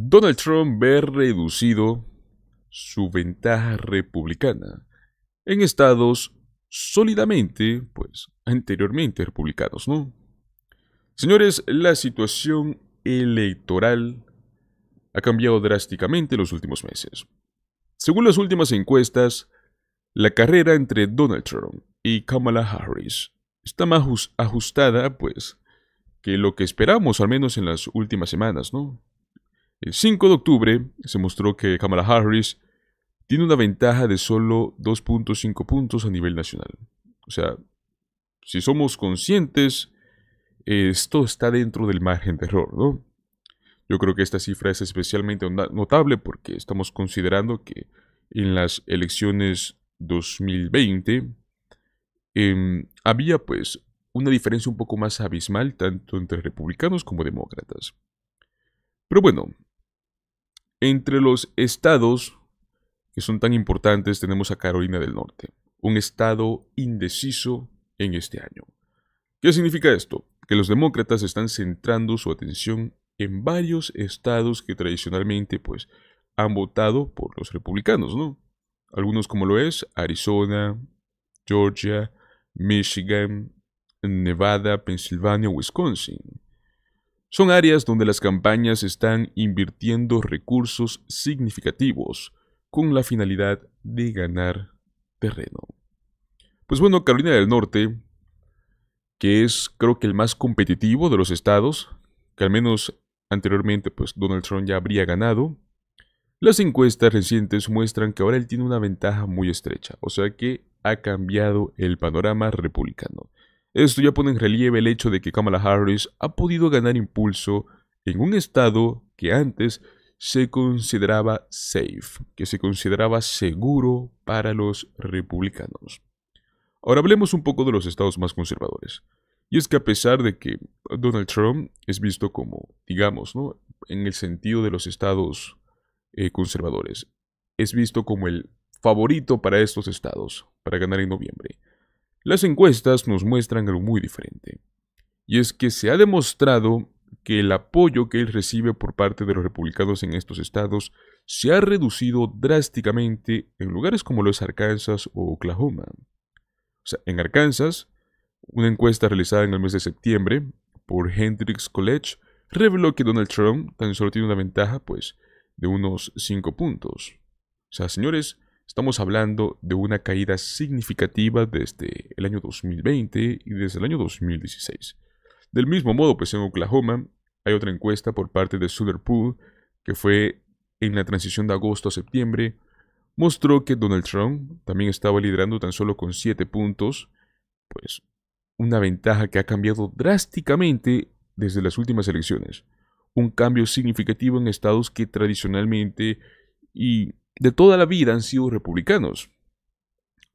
Donald Trump ve reducido su ventaja republicana en estados sólidamente, pues, anteriormente republicanos, ¿no? Señores, la situación electoral ha cambiado drásticamente en los últimos meses. Según las últimas encuestas, la carrera entre Donald Trump y Kamala Harris está más ajustada, pues, que lo que esperamos, al menos en las últimas semanas, ¿no? El 5 de octubre se mostró que Kamala Harris tiene una ventaja de solo 2.5 puntos a nivel nacional. O sea, si somos conscientes, esto está dentro del margen de error, ¿no? Yo creo que esta cifra es especialmente notable porque estamos considerando que en las elecciones 2020 em, había pues una diferencia un poco más abismal tanto entre republicanos como demócratas. Pero bueno, entre los estados que son tan importantes tenemos a Carolina del Norte, un estado indeciso en este año. ¿Qué significa esto? Que los demócratas están centrando su atención en varios estados que tradicionalmente pues han votado por los republicanos, ¿no? Algunos como lo es Arizona, Georgia, Michigan, Nevada, Pensilvania, Wisconsin. Son áreas donde las campañas están invirtiendo recursos significativos con la finalidad de ganar terreno. Pues bueno, Carolina del Norte, que es creo que el más competitivo de los estados, que al menos anteriormente pues Donald Trump ya habría ganado, las encuestas recientes muestran que ahora él tiene una ventaja muy estrecha, o sea que ha cambiado el panorama republicano. Esto ya pone en relieve el hecho de que Kamala Harris ha podido ganar impulso en un estado que antes se consideraba safe, que se consideraba seguro para los republicanos. Ahora hablemos un poco de los estados más conservadores. Y es que a pesar de que Donald Trump es visto como, digamos, ¿no? en el sentido de los estados eh, conservadores, es visto como el favorito para estos estados para ganar en noviembre. Las encuestas nos muestran algo muy diferente. Y es que se ha demostrado que el apoyo que él recibe por parte de los republicanos en estos estados se ha reducido drásticamente en lugares como los Arkansas o Oklahoma. O sea, en Arkansas, una encuesta realizada en el mes de septiembre por Hendrix College reveló que Donald Trump tan solo tiene una ventaja, pues, de unos 5 puntos. O sea, señores, Estamos hablando de una caída significativa desde el año 2020 y desde el año 2016. Del mismo modo, pues en Oklahoma hay otra encuesta por parte de Sutter que fue en la transición de agosto a septiembre, mostró que Donald Trump también estaba liderando tan solo con 7 puntos, pues una ventaja que ha cambiado drásticamente desde las últimas elecciones. Un cambio significativo en estados que tradicionalmente y de toda la vida han sido republicanos.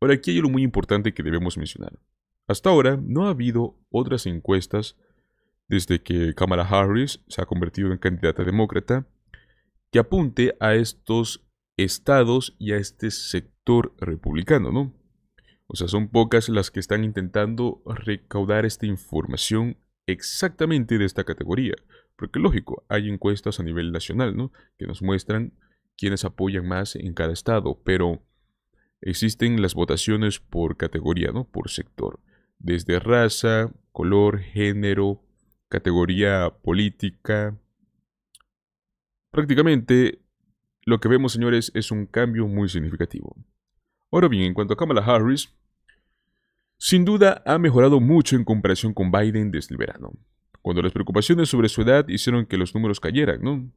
Ahora, aquí hay algo muy importante que debemos mencionar. Hasta ahora no ha habido otras encuestas desde que Kamala Harris se ha convertido en candidata demócrata que apunte a estos estados y a este sector republicano, ¿no? O sea, son pocas las que están intentando recaudar esta información exactamente de esta categoría. Porque lógico, hay encuestas a nivel nacional, ¿no? Que nos muestran quienes apoyan más en cada estado, pero existen las votaciones por categoría, ¿no? Por sector, desde raza, color, género, categoría política. Prácticamente lo que vemos, señores, es un cambio muy significativo. Ahora bien, en cuanto a Kamala Harris, sin duda ha mejorado mucho en comparación con Biden desde el verano, cuando las preocupaciones sobre su edad hicieron que los números cayeran, ¿no?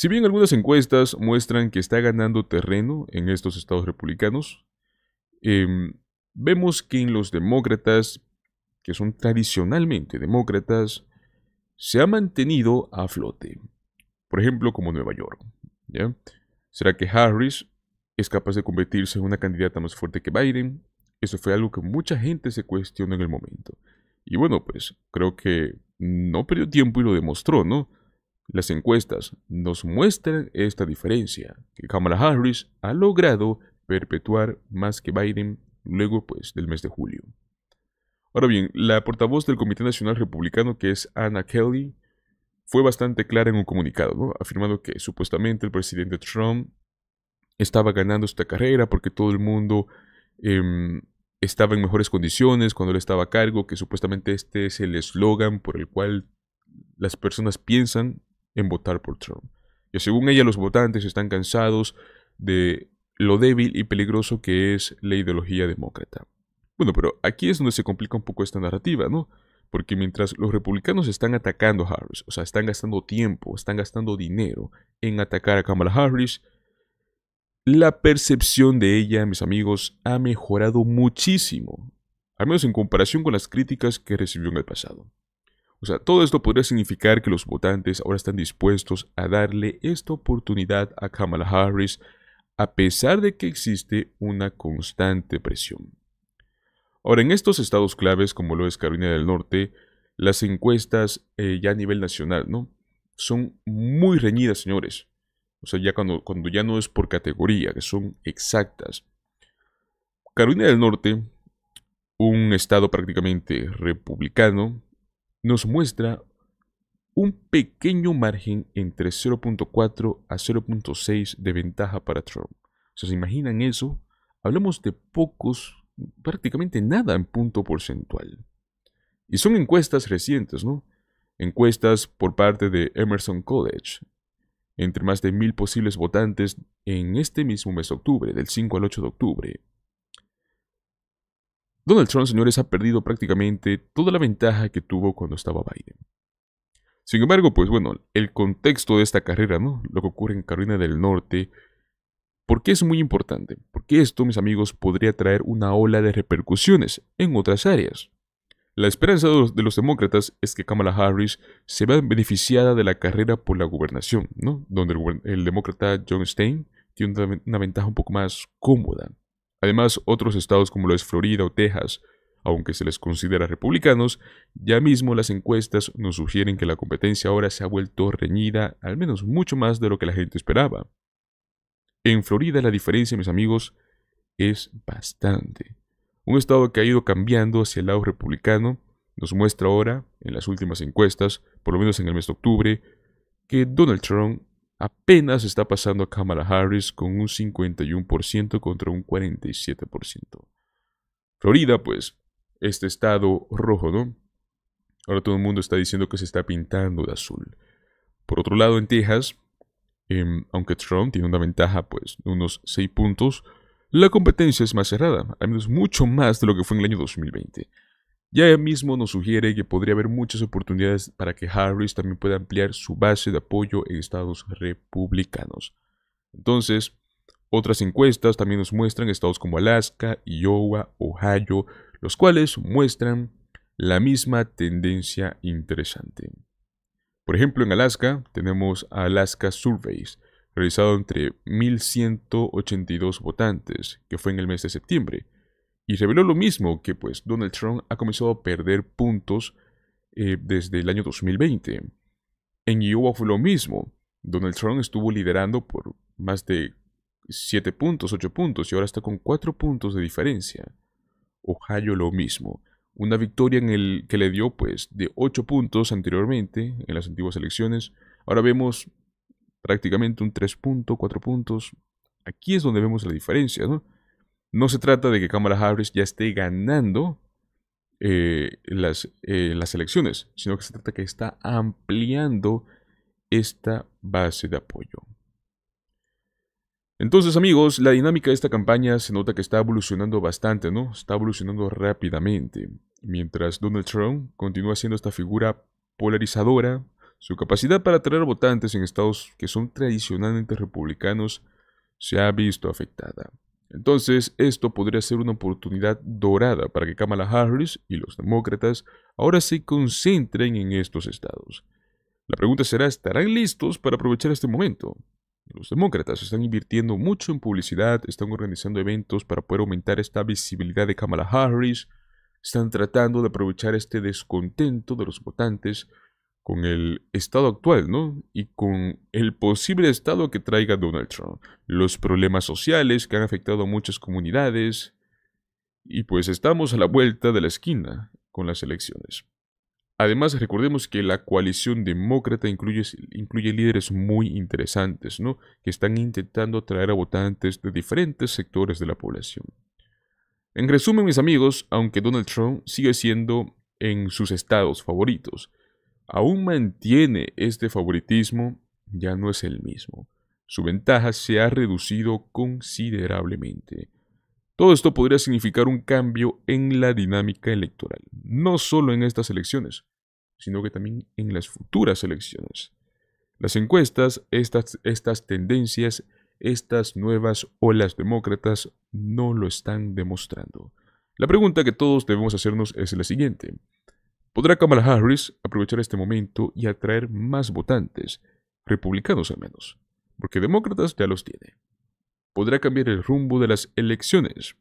Si bien algunas encuestas muestran que está ganando terreno en estos estados republicanos, em, vemos que en los demócratas, que son tradicionalmente demócratas, se ha mantenido a flote. Por ejemplo, como Nueva York. ¿ya? ¿Será que Harris es capaz de convertirse en una candidata más fuerte que Biden? Eso fue algo que mucha gente se cuestionó en el momento. Y bueno, pues creo que no perdió tiempo y lo demostró, ¿no? Las encuestas nos muestran esta diferencia, que Kamala Harris ha logrado perpetuar más que Biden luego pues, del mes de julio. Ahora bien, la portavoz del Comité Nacional Republicano, que es Anna Kelly, fue bastante clara en un comunicado, afirmando que supuestamente el presidente Trump estaba ganando esta carrera porque todo el mundo em, estaba en mejores condiciones cuando él estaba a cargo, que supuestamente este es el eslogan por el cual las personas piensan en votar por Trump. Y según ella, los votantes están cansados de lo débil y peligroso que es la ideología demócrata. Bueno, pero aquí es donde se complica un poco esta narrativa, ¿no? Porque mientras los republicanos están atacando a Harris, o sea, están gastando tiempo, están gastando dinero en atacar a Kamala Harris, la percepción de ella, mis amigos, ha mejorado muchísimo, al menos en comparación con las críticas que recibió en el pasado. O sea, todo esto podría significar que los votantes ahora están dispuestos a darle esta oportunidad a Kamala Harris a pesar de que existe una constante presión. Ahora, en estos estados claves como lo es Carolina del Norte, las encuestas eh, ya a nivel nacional, ¿no? Son muy reñidas, señores. O sea, ya cuando, cuando ya no es por categoría, que son exactas. Carolina del Norte, un estado prácticamente republicano, nos muestra un pequeño margen entre 0.4 a 0.6 de ventaja para Trump. ¿Se imaginan eso? Hablamos de pocos, prácticamente nada en punto porcentual. Y son encuestas recientes, ¿no? Encuestas por parte de Emerson College. Entre más de mil posibles votantes en este mismo mes de octubre, del 5 al 8 de octubre, Donald Trump, señores, ha perdido prácticamente toda la ventaja que tuvo cuando estaba Biden. Sin embargo, pues bueno, el contexto de esta carrera, ¿no? Lo que ocurre en Carolina del Norte, ¿por qué es muy importante? Porque esto, mis amigos, podría traer una ola de repercusiones en otras áreas. La esperanza de los, demócratas es que Kamala Harris se vea beneficiada de la carrera por la gobernación, ¿no? Donde el, demócrata John Stein tiene una ventaja un poco más cómoda. Además, otros estados como lo es Florida o Texas, aunque se les considera republicanos, ya mismo las encuestas nos sugieren que la competencia ahora se ha vuelto reñida, al menos mucho más de lo que la gente esperaba. En Florida la diferencia, mis amigos, es bastante. Un estado que ha ido cambiando hacia el lado republicano nos muestra ahora, en las últimas encuestas, por lo menos en el mes de octubre, que Donald Trump Apenas está pasando a Kamala Harris con un 51% contra un 47%. Florida, pues, este estado rojo, ¿no? Ahora todo el mundo está diciendo que se está pintando de azul. Por otro lado, en Texas, em, aunque Trump tiene una ventaja, pues, de unos 6 puntos, la competencia es más cerrada, al menos mucho más de lo que fue en el año 2020. Ya mismo nos sugiere que podría haber muchas oportunidades para que Harris también pueda ampliar su base de apoyo en estados republicanos. Entonces, otras encuestas también nos muestran estados como Alaska, Iowa, Ohio, los cuales muestran la misma tendencia interesante. Por ejemplo, en Alaska tenemos Alaska Surveys, realizado entre 1.182 votantes, que fue en el mes de septiembre, y reveló lo mismo, que pues Donald Trump ha comenzado a perder puntos eh, desde el año 2020. En Iowa fue lo mismo. Donald Trump estuvo liderando por más de 7 puntos, 8 puntos, y ahora está con 4 puntos de diferencia. Ohio lo mismo. Una victoria en el que le dio pues de 8 puntos anteriormente en las antiguas elecciones. Ahora vemos prácticamente un 3 puntos, 4 puntos. Aquí es donde vemos la diferencia, ¿no? No se trata de que Kamala Harris ya esté ganando eh, eh, las, elecciones, sino que se trata que está ampliando esta base de apoyo. Entonces amigos, la dinámica de esta campaña se nota que está evolucionando bastante, ¿no? Está evolucionando rápidamente. Mientras Donald Trump continúa siendo esta figura polarizadora, su capacidad para atraer votantes en estados que son tradicionalmente republicanos se ha visto afectada. Entonces, esto podría ser una oportunidad dorada para que Kamala Harris y los demócratas ahora se concentren en estos estados. La pregunta será, ¿estarán listos para aprovechar este momento? Los demócratas están invirtiendo mucho en publicidad, están organizando eventos para poder aumentar esta visibilidad de Kamala Harris, están tratando de aprovechar este descontento de los votantes con el estado actual, ¿no? Y con el posible estado que traiga Donald Trump. Los problemas sociales que han afectado a muchas comunidades. Y pues estamos a la vuelta de la esquina con las elecciones. Además, recordemos que la coalición demócrata incluye, incluye líderes muy interesantes, ¿no? Que están intentando atraer a votantes de diferentes sectores de la población. En resumen, mis amigos, aunque Donald Trump sigue siendo en sus estados favoritos, aún mantiene este favoritismo, ya no es el mismo. Su ventaja se ha reducido considerablemente. Todo esto podría significar un cambio en la dinámica electoral, no solo en estas elecciones, sino que también en las futuras elecciones. Las encuestas, estas, estas tendencias, estas nuevas olas demócratas no lo están demostrando. La pregunta que todos debemos hacernos es la siguiente podrá Kamala Harris aprovechar este momento y atraer más votantes, republicanos al menos, porque demócratas ya los tiene. Podrá cambiar el rumbo de las elecciones